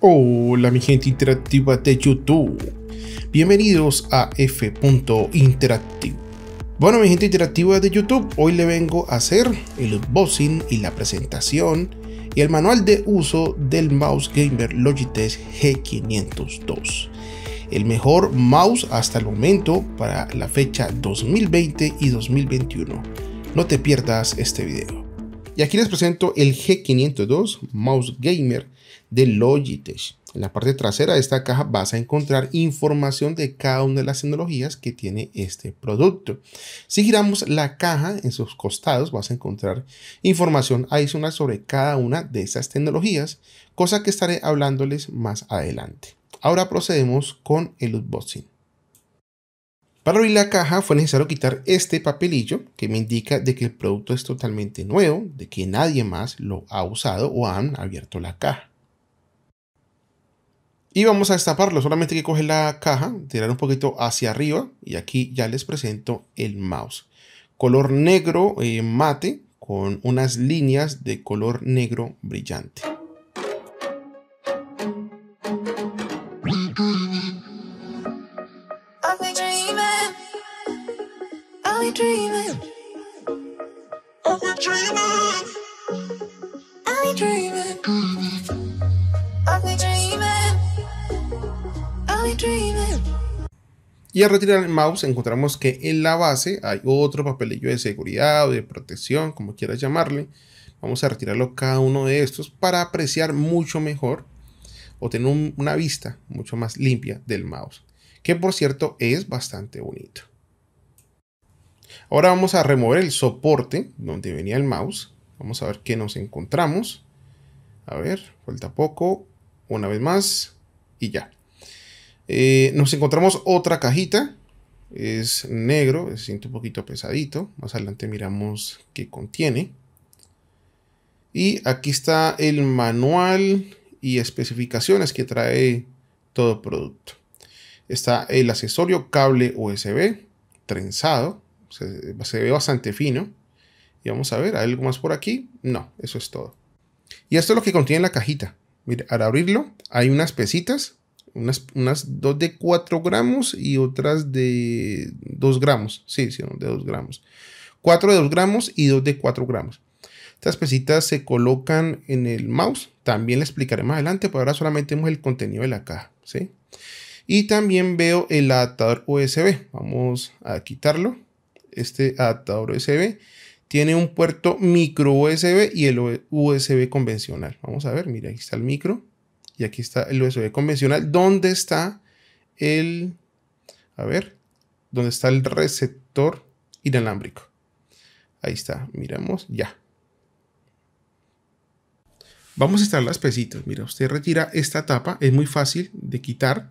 Hola mi gente interactiva de YouTube, bienvenidos a F. Interactivo. Bueno mi gente interactiva de YouTube, hoy le vengo a hacer el unboxing y la presentación y el manual de uso del mouse gamer Logitech G502 el mejor mouse hasta el momento para la fecha 2020 y 2021. No te pierdas este video. Y aquí les presento el G502 Mouse Gamer de Logitech. En la parte trasera de esta caja vas a encontrar información de cada una de las tecnologías que tiene este producto. Si giramos la caja en sus costados vas a encontrar información adicional sobre cada una de esas tecnologías, cosa que estaré hablándoles más adelante. Ahora procedemos con el unboxing. Para abrir la caja fue necesario quitar este papelillo que me indica de que el producto es totalmente nuevo, de que nadie más lo ha usado o han abierto la caja. Y vamos a destaparlo, solamente que coger la caja, tirar un poquito hacia arriba y aquí ya les presento el mouse. Color negro eh, mate con unas líneas de color negro brillante. Y al retirar el mouse encontramos que en la base hay otro papelillo de seguridad o de protección, como quieras llamarle. Vamos a retirarlo cada uno de estos para apreciar mucho mejor o tener una vista mucho más limpia del mouse, que por cierto es bastante bonito. Ahora vamos a remover el soporte donde venía el mouse. Vamos a ver qué nos encontramos. A ver, falta poco. Una vez más. Y ya. Eh, nos encontramos otra cajita. Es negro, se siente un poquito pesadito. Más adelante miramos qué contiene. Y aquí está el manual y especificaciones que trae todo producto. Está el accesorio cable USB trenzado. Se, ve bastante fino. Y vamos a ver, ¿hay algo más por aquí? No, eso es todo. Y esto es lo que contiene la cajita. Mira, al abrirlo hay unas pesitas unas, dos de 4 gramos y otras de 2 gramos. Sí, sí, de 2 gramos. 4 de 2 gramos y 2 de 4 gramos. Estas pesitas se colocan en el mouse. También le explicaré más adelante, pero ahora solamente vemos el contenido de la caja. ¿sí? Y también veo el adaptador USB. Vamos a quitarlo. Este adaptador USB tiene un puerto micro USB y el USB convencional. Vamos a ver, mira, aquí está el micro y aquí está el USB convencional. ¿Dónde está el... A ver, ¿dónde está el receptor inalámbrico? Ahí está, miramos, ya. Vamos a instalar las pesitas. Mira, usted retira esta tapa, es muy fácil de quitar,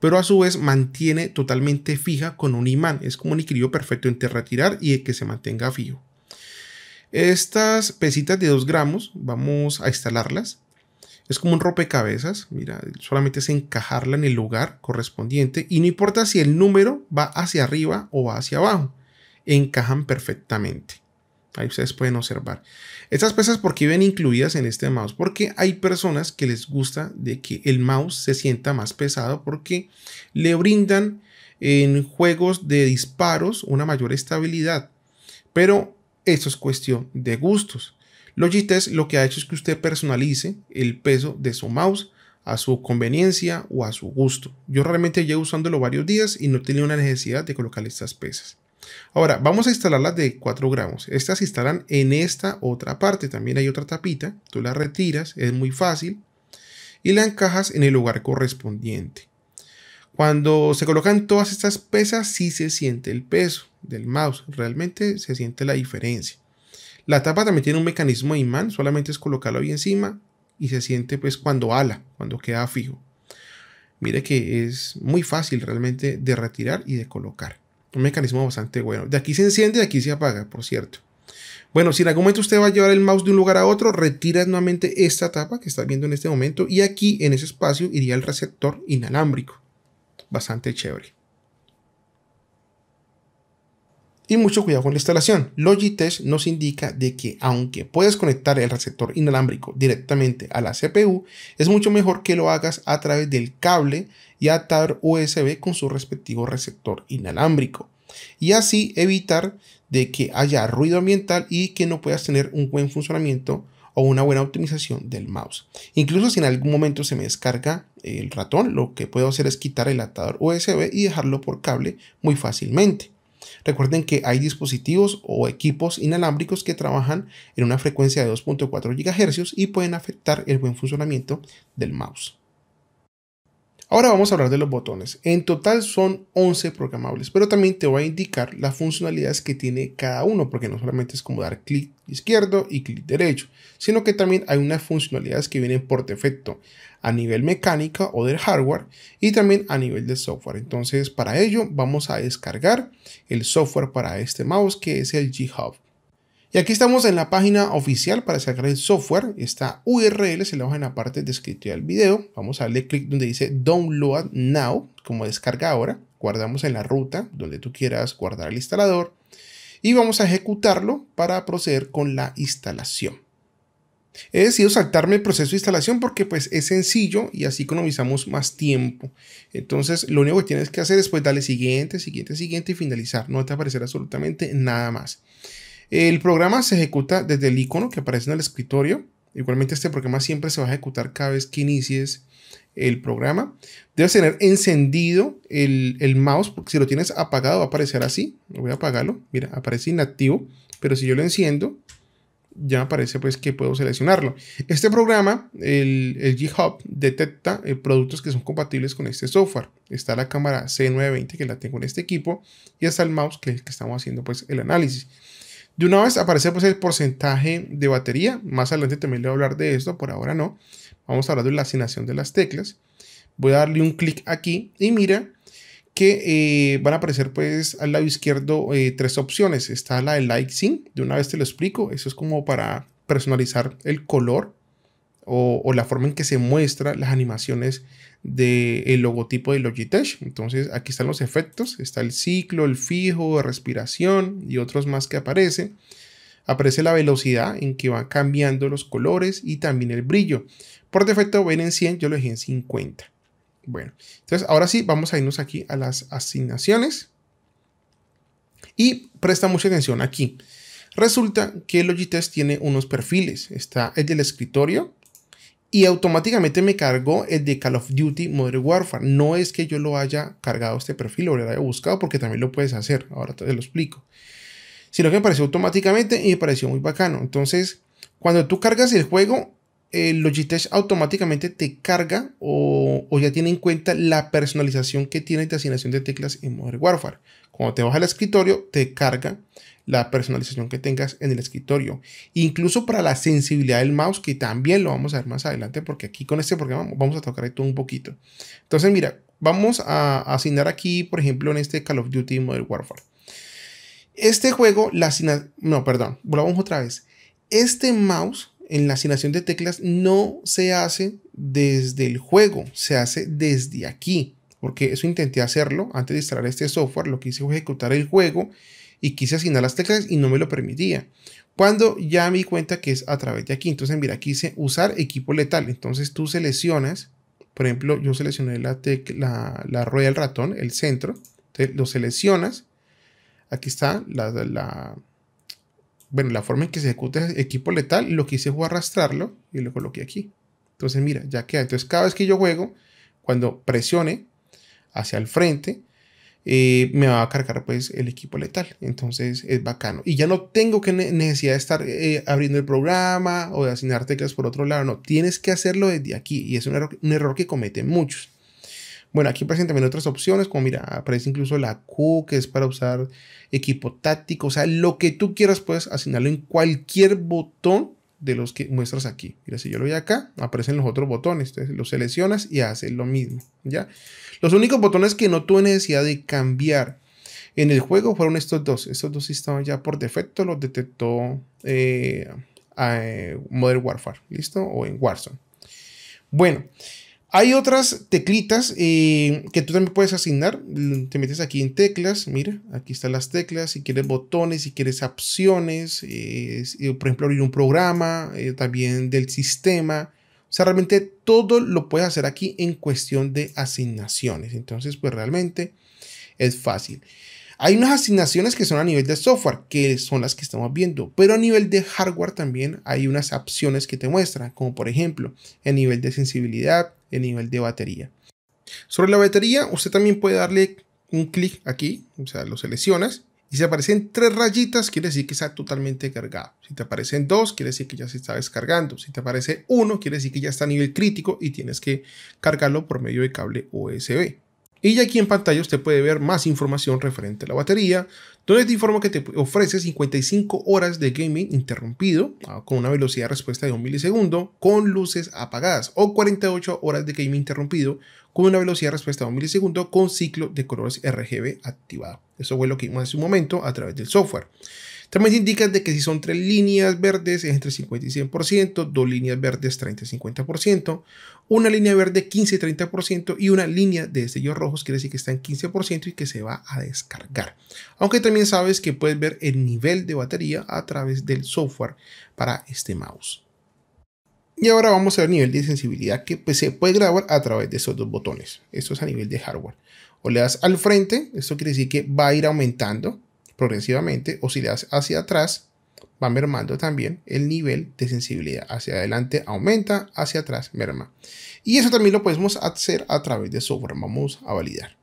pero a su vez mantiene totalmente fija con un imán. Es como un equilibrio perfecto entre retirar y que se mantenga fijo. Estas pesitas de 2 gramos, vamos a instalarlas. Es como un rompecabezas, mira, solamente es encajarla en el lugar correspondiente y no importa si el número va hacia arriba o va hacia abajo, encajan perfectamente. Ahí ustedes pueden observar. Estas pesas ¿por qué ven incluidas en este mouse? Porque hay personas que les gusta de que el mouse se sienta más pesado porque le brindan en juegos de disparos una mayor estabilidad. Pero eso es cuestión de gustos. Logitech lo que ha hecho es que usted personalice el peso de su mouse a su conveniencia o a su gusto. Yo realmente llevo usándolo varios días y no tenía una necesidad de colocar estas pesas. Ahora, vamos a instalarlas de 4 gramos. Estas se instalan en esta otra parte. También hay otra tapita. Tú la retiras, es muy fácil. Y la encajas en el lugar correspondiente. Cuando se colocan todas estas pesas, sí se siente el peso del mouse. Realmente se siente la diferencia. La tapa también tiene un mecanismo de imán, solamente es colocarlo ahí encima y se siente pues cuando ala, cuando queda fijo. Mire que es muy fácil realmente de retirar y de colocar. Un mecanismo bastante bueno. De aquí se enciende, de aquí se apaga, por cierto. Bueno, si en algún momento usted va a llevar el mouse de un lugar a otro, retira nuevamente esta tapa que está viendo en este momento y aquí en ese espacio iría el receptor inalámbrico. Bastante chévere y mucho cuidado con la instalación. Logitech nos indica de que aunque puedes conectar el receptor inalámbrico directamente a la CPU, es mucho mejor que lo hagas a través del cable y adaptador USB con su respectivo receptor inalámbrico. Y así evitar de que haya ruido ambiental y que no puedas tener un buen funcionamiento o una buena optimización del mouse. Incluso si en algún momento se me descarga el ratón, lo que puedo hacer es quitar el atador USB y dejarlo por cable muy fácilmente. Recuerden que hay dispositivos o equipos inalámbricos que trabajan en una frecuencia de 2.4 GHz y pueden afectar el buen funcionamiento del mouse. Ahora vamos a hablar de los botones. En total son 11 programables, pero también te voy a indicar las funcionalidades que tiene cada uno, porque no solamente es como dar clic izquierdo y clic derecho, sino que también hay unas funcionalidades que vienen por defecto a nivel mecánica o del hardware y también a nivel de software. Entonces, para ello vamos a descargar el software para este mouse que es el G-Hub. Y aquí estamos en la página oficial para sacar el software. Esta URL se la baja en la parte descriptiva del video. Vamos a darle clic donde dice Download Now, como descarga ahora. Guardamos en la ruta donde tú quieras guardar el instalador. Y vamos a ejecutarlo para proceder con la instalación. He decidido saltarme el proceso de instalación porque pues es sencillo y así economizamos más tiempo. Entonces lo único que tienes que hacer es pues darle siguiente, siguiente, siguiente y finalizar. No te aparecerá absolutamente nada más. El programa se ejecuta desde el icono que aparece en el escritorio. Igualmente este programa siempre se va a ejecutar cada vez que inicies el programa. Debes tener encendido el, mouse, porque si lo tienes apagado va a aparecer así. Voy a apagarlo, mira, aparece inactivo, pero si yo lo enciendo, ya aparece pues que puedo seleccionarlo. Este programa, el, el G-Hub, detecta eh, productos que son compatibles con este software. Está la cámara C920 que la tengo en este equipo y está el mouse que es el que estamos haciendo pues el análisis. De una vez aparece pues, el porcentaje de batería. Más adelante también le voy a hablar de esto, por ahora no. Vamos a hablar de la asignación de las teclas. Voy a darle un clic aquí y mira que eh, van a aparecer pues al lado izquierdo eh, tres opciones. Está la de Light Sync, de una vez te lo explico. Eso es como para personalizar el color o, la forma en que se muestra las animaciones del logotipo de Logitech. Entonces aquí están los efectos, está el ciclo, el fijo, respiración y otros más que aparecen. Aparece la velocidad en que van cambiando los colores y también el brillo. Por defecto ven en 100, yo lo dejé en 50. Bueno, entonces ahora sí vamos a irnos aquí a las asignaciones. Y presta mucha atención aquí. Resulta que Logitech tiene unos perfiles. Está el del escritorio, y automáticamente me cargó el de Call of Duty Modern Warfare. No es que yo lo haya cargado este perfil o lo haya buscado, porque también lo puedes hacer. Ahora te lo explico. Sino que me pareció automáticamente y me pareció muy bacano. Entonces, cuando tú cargas el juego, el Logitech automáticamente te carga o, ya tiene en cuenta la personalización que tiene de asignación de teclas en Modern Warfare. Cuando te vas al escritorio, te carga la personalización que tengas en el escritorio. Incluso para la sensibilidad del mouse, que también lo vamos a ver más adelante, porque aquí con este programa vamos a tocar esto un poquito. Entonces, mira, vamos a asignar aquí, por ejemplo, en este Call of Duty Modern Warfare. Este juego, la asignación... No, perdón, volvamos otra vez. Este mouse en la asignación de teclas no se hace desde el juego, se hace desde aquí, porque eso intenté hacerlo antes de instalar este software, lo que hice fue ejecutar el juego y quise asignar las teclas y no me lo permitía. Cuando ya me cuenta que es a través de aquí, entonces mira, aquí dice usar equipo letal, entonces tú seleccionas, por ejemplo, yo seleccioné la, la, la rueda del ratón, el centro, entonces lo seleccionas, aquí está la bueno, la forma en que se ejecuta equipo letal, lo que hice fue arrastrarlo y lo coloqué aquí. Entonces, mira, ya queda. Entonces, cada vez que yo juego, cuando presione hacia el frente, eh, me va a cargar pues el equipo letal. Entonces es bacano. Y ya no tengo que necesidad de estar eh, abriendo el programa o de asignar teclas por otro lado. No, tienes que hacerlo desde aquí. Y es un error, un error que cometen muchos. Bueno, aquí aparecen también otras opciones, como mira, aparece incluso la Q, que es para usar equipo táctico, o sea, lo que tú quieras puedes asignarlo en cualquier botón de los que muestras aquí. Mira, si yo lo voy acá, aparecen los otros botones. Entonces, los seleccionas y haces lo mismo, ¿ya? Los únicos botones que no tuve necesidad de cambiar en el juego fueron estos dos. Estos dos estaban ya por defecto, los detectó eh, a eh, Modern Warfare, ¿listo? O en Warzone. Bueno, hay otras teclitas eh, que tú también puedes asignar. Te metes aquí en teclas, mira, aquí están las teclas. Si quieres botones, si quieres opciones, eh, por ejemplo, abrir un programa, eh, también del sistema. O sea, realmente todo lo puedes hacer aquí en cuestión de asignaciones. Entonces, pues realmente es fácil. Hay unas asignaciones que son a nivel de software, que son las que estamos viendo, pero a nivel de hardware también hay unas opciones que te muestran, como por ejemplo el nivel de sensibilidad, el nivel de batería. Sobre la batería, usted también puede darle un clic aquí, o sea, lo seleccionas y si aparecen tres rayitas, quiere decir que está totalmente cargado. Si te aparecen dos, quiere decir que ya se está descargando. Si te aparece uno, quiere decir que ya está a nivel crítico y tienes que cargarlo por medio de cable USB. Y aquí en pantalla usted puede ver más información referente a la batería, donde te informa que te ofrece 55 ah, horas de gaming interrumpido con una velocidad de respuesta de 1 milisegundo con luces apagadas o 48 horas de gaming interrumpido con una velocidad de respuesta de 1 milisegundo con ciclo de colores RGB activado. Eso fue lo que vimos hace un momento a través del software. También se de que si son tres líneas verdes es entre 50 y 100%, dos líneas verdes 30 y 50%, una línea verde 15 y 30% y una línea de destellos rojos quiere decir que está en 15% y que se va a descargar. Aunque también sabes que puedes ver el nivel de batería a través del software para este mouse. Y ahora vamos a ver el nivel de sensibilidad que pues, se puede grabar a través de esos dos botones. Esto es a nivel de hardware. O le das al frente, esto quiere decir que va a ir aumentando progresivamente o si le das hacia atrás, va mermando también el nivel de sensibilidad. Hacia adelante aumenta, hacia atrás merma. Y eso también lo podemos hacer a través de software. Vamos a validar.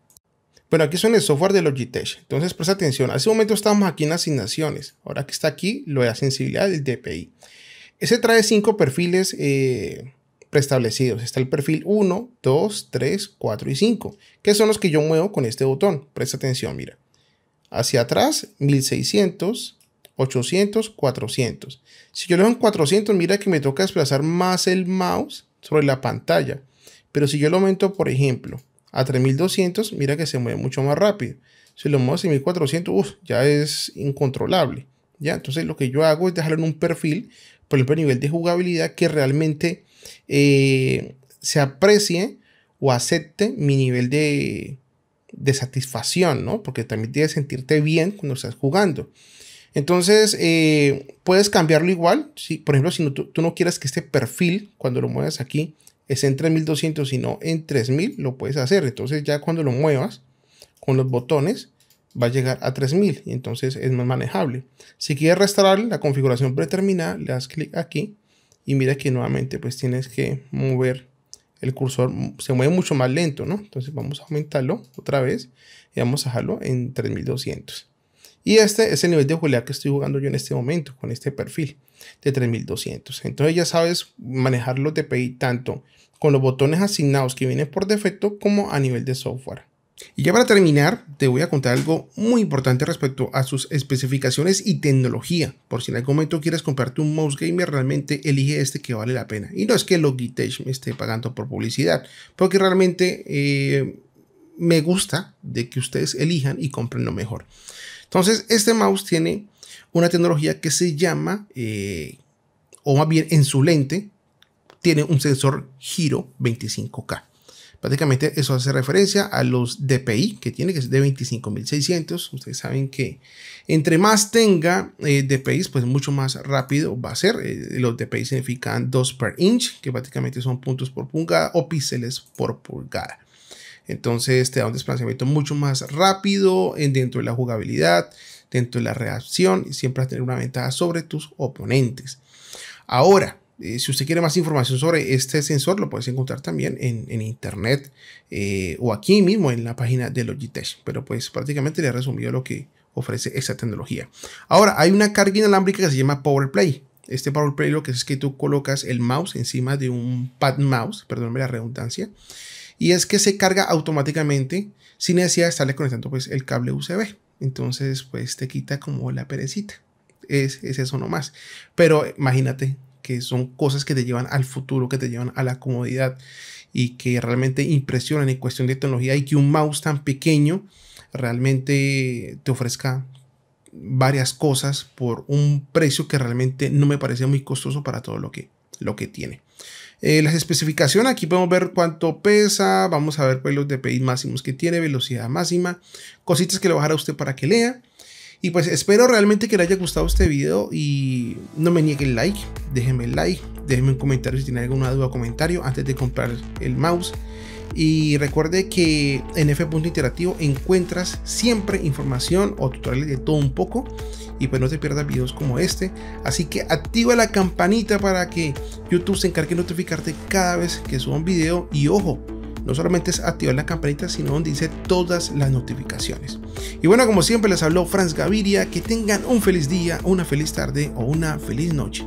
Bueno, aquí son el software de Logitech. Entonces, presta atención. Hace este un momento estábamos aquí en asignaciones. Ahora que está aquí, lo de la sensibilidad del DPI. Ese trae cinco perfiles eh, preestablecidos. Está el perfil 1, 2, 3, 4 y 5, que son los que yo muevo con este botón. Presta atención, mira. Hacia atrás, 1600, 800, 400. Si yo lo dejo en 400, mira que me toca desplazar más el mouse sobre la pantalla. Pero si yo lo aumento, por ejemplo, a 3200, mira que se mueve mucho más rápido. Si lo muevo a 1400, uf, ya es incontrolable. ¿ya? Entonces lo que yo hago es dejarlo en un perfil, por ejemplo, nivel de jugabilidad, que realmente eh, se aprecie o acepte mi nivel de, de satisfacción, ¿no? Porque también que sentirte bien cuando estás jugando. Entonces, eh, puedes cambiarlo igual. Si, por ejemplo, si tú, no quieres que este perfil, cuando lo muevas aquí, es en 3200, sino en 3000, lo puedes hacer. Entonces, ya cuando lo muevas con los botones, va a llegar a 3000 y entonces es más manejable. Si quieres restaurar la configuración predeterminada, le das clic aquí y mira que nuevamente pues tienes que mover el cursor se mueve mucho más lento, ¿no? Entonces vamos a aumentarlo otra vez y vamos a dejarlo en 3200. Y este es el nivel de julia que estoy jugando yo en este momento con este perfil de 3200. Entonces ya sabes manejar los DPI tanto con los botones asignados que vienen por defecto como a nivel de software. Y ya para terminar, te voy a contar algo muy importante respecto a sus especificaciones y tecnología. Por si en algún momento quieres comprarte un mouse gamer, realmente elige este que vale la pena. Y no es que Logitech me esté pagando por publicidad, porque realmente eh, me gusta de que ustedes elijan y compren lo mejor. Entonces, este mouse tiene una tecnología que se llama, eh, o más bien en su lente, tiene un sensor giro 25K. Prácticamente eso hace referencia a los DPI que tiene, que es de 25.600. Ustedes saben que entre más tenga eh, DPI, pues mucho más rápido va a ser. Eh, los DPI significan 2 per inch, que prácticamente son puntos por pulgada o píxeles por pulgada. Entonces te da un desplazamiento mucho más rápido en, eh, dentro de la jugabilidad, dentro de la reacción y siempre a tener una ventaja sobre tus oponentes. Ahora, eh, si usted quiere más información sobre este sensor, lo puedes encontrar también en, internet eh, o aquí mismo en la página de Logitech. Pero pues prácticamente le he resumido lo que ofrece esta tecnología. Ahora, hay una carga inalámbrica que se llama PowerPlay. Este PowerPlay lo que es que tú colocas el mouse encima de un pad mouse, perdónme la redundancia, y es que se carga automáticamente sin necesidad de estarle conectando pues el cable USB. Entonces pues te quita como la perecita. Es, es eso nomás. Pero imagínate que son cosas que te llevan al futuro, que te llevan a la comodidad y que realmente impresionan en cuestión de tecnología y que un mouse tan pequeño realmente te ofrezca varias cosas por un precio que realmente no me parece muy costoso para todo lo que, lo que tiene. Eh, las especificaciones, aquí podemos ver cuánto pesa, vamos a ver pues, los DPI máximos que tiene, velocidad máxima, cositas que le bajará a usted para que lea. Y pues espero realmente que les haya gustado este video y no me niegue el like, déjenme el like, déjenme un comentario si tienen alguna duda o comentario antes de comprar el mouse. Y recuerde que en F. Interactivo encuentras siempre información o tutoriales de todo un poco y pues no te pierdas videos como este. Así que activa la campanita para que YouTube se encargue de notificarte cada vez que suba un video y ojo, no solamente es activar la campanita, sino donde dice todas las notificaciones. Y bueno, como siempre les habló Franz Gaviria, que tengan un feliz día, una feliz tarde o una feliz noche.